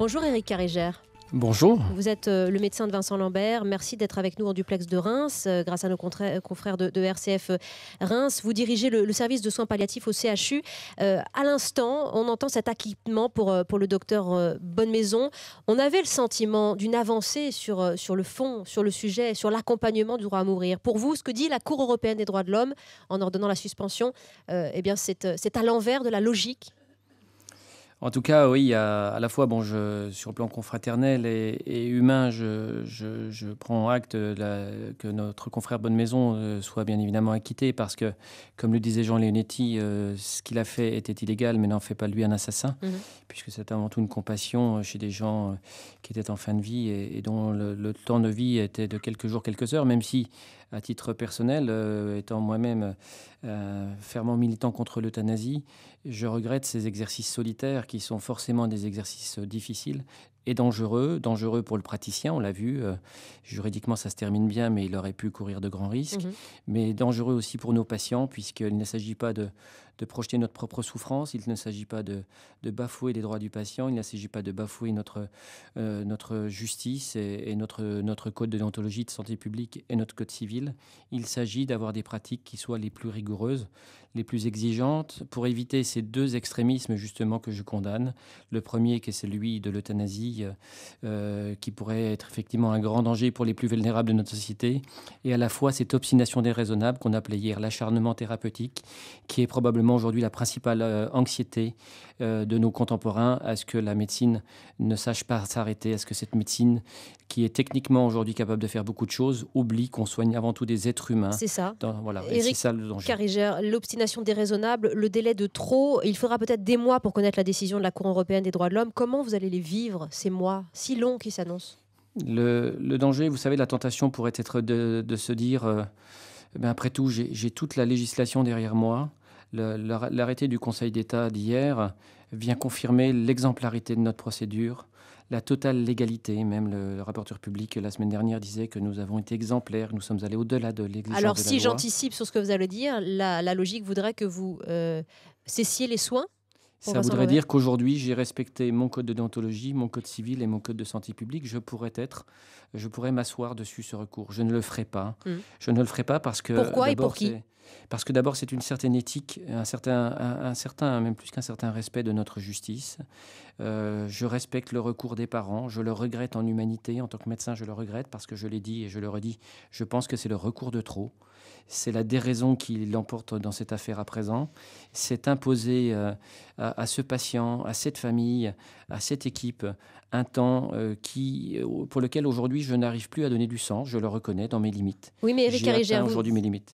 Bonjour Eric Carrégère. Bonjour. Vous êtes euh, le médecin de Vincent Lambert. Merci d'être avec nous en duplex de Reims, euh, grâce à nos confrères de, RCF euh, Reims. Vous dirigez le, service de soins palliatifs au CHU. à l'instant, on entend cet acquittement pour, pour le docteur Bonne Maison. On avait le sentiment d'une avancée sur, sur le fond, sur le sujet, sur l'accompagnement du droit à mourir. Pour vous, ce que dit la Cour européenne des droits de l'homme en ordonnant la suspension, eh bien c'est à l'envers de la logique en tout cas, oui, à, la fois, bon, je, sur le plan confraternel et, humain, je, prends acte que notre confrère Bonne Maison euh, soit bien évidemment acquitté parce que, comme le disait Jean Leonetti, euh, ce qu'il a fait était illégal, mais n'en fait pas lui un assassin, mhm. puisque c'est avant tout une compassion euh, chez des gens qui étaient en fin de vie et, dont le, temps de vie était de quelques jours, quelques heures, même si à titre personnel, étant moi-même fermement militant contre l'euthanasie, je regrette ces exercices solitaires qui sont forcément des exercices euh, difficiles et dangereux, dangereux pour le praticien, on l'a vu, euh, juridiquement ça se termine bien, mais il aurait pu courir de grands risques, mmh mais dangereux aussi pour nos patients, puisqu'il ne s'agit pas de, de projeter notre propre souffrance. Il ne s'agit pas de, bafouer les droits du patient. Il ne s'agit pas de bafouer notre, euh, notre justice et, notre, notre code de déontologie de santé publique et notre code civil. Il s'agit d'avoir des pratiques qui soient les plus rigoureuses, les plus exigeantes, pour éviter ces deux extrémismes justement que je condamne. Le premier qui est celui de l'euthanasie, euh, qui pourrait être effectivement un grand danger pour les plus vulnérables de notre société, et à la fois cette obstination déraisonnable qu'on appelait hier l'acharnement thérapeutique, qui est probablement aujourd'hui la principale euh, anxiété euh, de nos contemporains, à ce que la médecine ne sache pas s'arrêter, à ce que cette médecine, qui est techniquement aujourd'hui capable de faire beaucoup de choses, oublie qu'on soigne avant tout des êtres humains. C'est ça. Dans, voilà, ça le danger. Carigère, l'obstination déraisonnable, le délai de trop, il faudra peut-être des mois pour connaître la décision de la Cour européenne des droits de l'homme. Comment vous allez les vivre, ces mois si longs qui s'annoncent le, danger, vous savez, la tentation pourrait être de, se dire, euh, eh après tout, j'ai toute la législation derrière moi, L'arrêté du Conseil d'État d'hier vient confirmer l'exemplarité de notre procédure, la totale légalité. Même le, rapporteur public, la semaine dernière, disait que nous avons été exemplaires, nous sommes allés au-delà de l'exigence. Alors, si j'anticipe sur ce que vous allez dire, la, logique voudrait que vous euh, cessiez les soins ça voudrait dire qu'aujourd'hui, j'ai respecté mon code de déontologie, mon code civil et mon code de santé publique. Je pourrais être, je pourrais m'asseoir dessus ce recours. Je ne le ferai pas. Mm. Je ne le ferai pas parce que. Pourquoi et pour qui Parce que d'abord, c'est une certaine éthique, un certain, un, certain même plus qu'un certain respect de notre justice. Euh, je respecte le recours des parents. Je le regrette en humanité. En tant que médecin, je le regrette parce que je l'ai dit et je le redis. Je pense que c'est le recours de trop. C'est la déraison qui l'emporte dans cette affaire à présent. C'est imposé euh, à à, ce patient, à cette famille, à cette équipe, un temps euh, qui, euh, pour lequel aujourd'hui je n'arrive plus à donner du sens, je le reconnais dans mes limites. Oui, mais Eric aujourd'hui mes limites.